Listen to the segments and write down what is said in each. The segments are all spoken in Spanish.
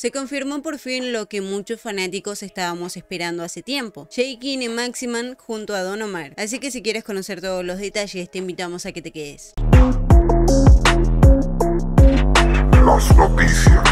Se confirmó por fin lo que muchos fanáticos estábamos esperando hace tiempo, Shaking y Maximan junto a Don Omar, así que si quieres conocer todos los detalles te invitamos a que te quedes. Las noticias.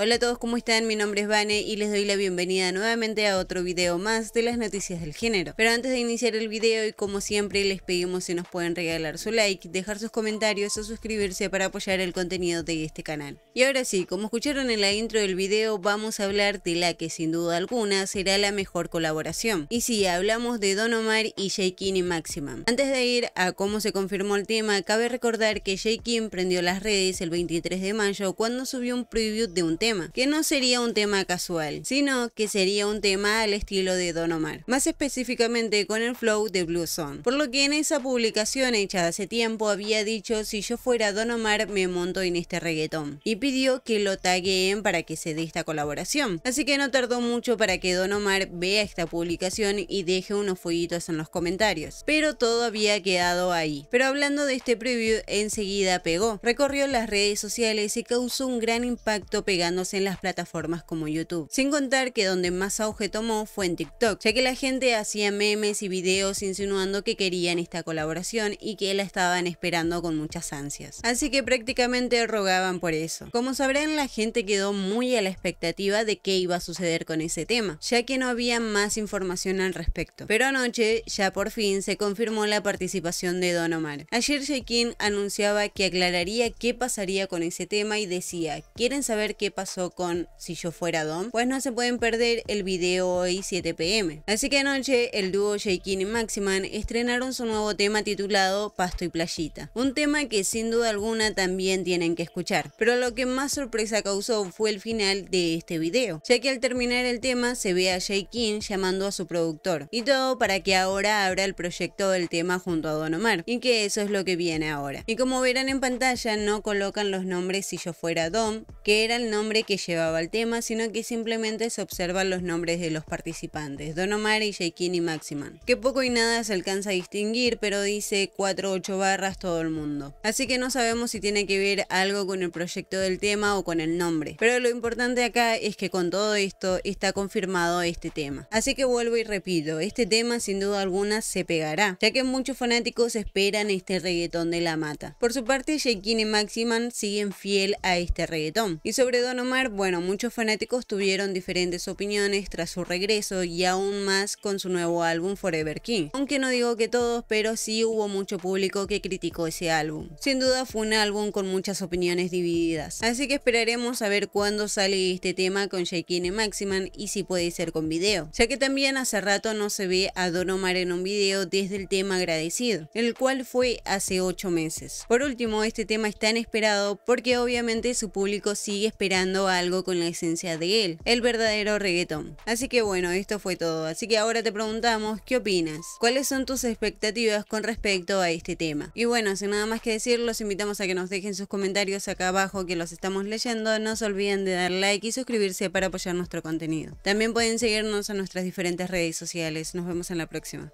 Hola a todos, ¿cómo están? Mi nombre es Vane y les doy la bienvenida nuevamente a otro video más de las noticias del género. Pero antes de iniciar el video y como siempre les pedimos si nos pueden regalar su like, dejar sus comentarios o suscribirse para apoyar el contenido de este canal. Y ahora sí, como escucharon en la intro del video, vamos a hablar de la que sin duda alguna será la mejor colaboración. Y sí, hablamos de Don Omar y Jay y Maximum. Antes de ir a cómo se confirmó el tema, cabe recordar que Jay prendió las redes el 23 de mayo cuando subió un preview de un tema que no sería un tema casual, sino que sería un tema al estilo de Don Omar, más específicamente con el flow de Blue Zone. Por lo que en esa publicación hecha hace tiempo había dicho si yo fuera Don Omar me monto en este reggaetón y pidió que lo tagueen para que se dé esta colaboración. Así que no tardó mucho para que Don Omar vea esta publicación y deje unos fueguitos en los comentarios, pero todo había quedado ahí. Pero hablando de este preview enseguida pegó, recorrió las redes sociales y causó un gran impacto pegando en las plataformas como YouTube. Sin contar que donde más auge tomó fue en TikTok, ya que la gente hacía memes y videos insinuando que querían esta colaboración y que la estaban esperando con muchas ansias. Así que prácticamente rogaban por eso. Como sabrán, la gente quedó muy a la expectativa de qué iba a suceder con ese tema, ya que no había más información al respecto. Pero anoche ya por fin se confirmó la participación de Don Omar. Ayer Shaikin anunciaba que aclararía qué pasaría con ese tema y decía, ¿quieren saber qué pasó? con Si yo fuera Dom, pues no se pueden perder el video hoy 7 pm. Así que anoche el dúo jakin y Maximan estrenaron su nuevo tema titulado Pasto y Playita, un tema que sin duda alguna también tienen que escuchar, pero lo que más sorpresa causó fue el final de este video, ya que al terminar el tema se ve a King llamando a su productor, y todo para que ahora abra el proyecto del tema junto a Don Omar, y que eso es lo que viene ahora. Y como verán en pantalla no colocan los nombres Si yo fuera Dom, que era el nombre que llevaba el tema, sino que simplemente se observan los nombres de los participantes, Don Omar y Jaquín y Maximan, que poco y nada se alcanza a distinguir, pero dice 4-8 barras todo el mundo. Así que no sabemos si tiene que ver algo con el proyecto del tema o con el nombre, pero lo importante acá es que con todo esto está confirmado este tema. Así que vuelvo y repito, este tema sin duda alguna se pegará, ya que muchos fanáticos esperan este reggaetón de la mata. Por su parte, Jaquín y Maximan siguen fiel a este reggaetón, y sobre Don Omar bueno, muchos fanáticos tuvieron diferentes opiniones tras su regreso y aún más con su nuevo álbum Forever King. Aunque no digo que todos, pero sí hubo mucho público que criticó ese álbum. Sin duda fue un álbum con muchas opiniones divididas. Así que esperaremos a ver cuándo sale este tema con y Maximan y si puede ser con video. Ya que también hace rato no se ve a Don Omar en un video desde el tema agradecido, el cual fue hace 8 meses. Por último, este tema está tan esperado porque obviamente su público sigue esperando algo con la esencia de él, el verdadero reggaetón. Así que bueno, esto fue todo. Así que ahora te preguntamos, ¿qué opinas? ¿Cuáles son tus expectativas con respecto a este tema? Y bueno, sin nada más que decir, los invitamos a que nos dejen sus comentarios acá abajo que los estamos leyendo. No se olviden de dar like y suscribirse para apoyar nuestro contenido. También pueden seguirnos en nuestras diferentes redes sociales. Nos vemos en la próxima.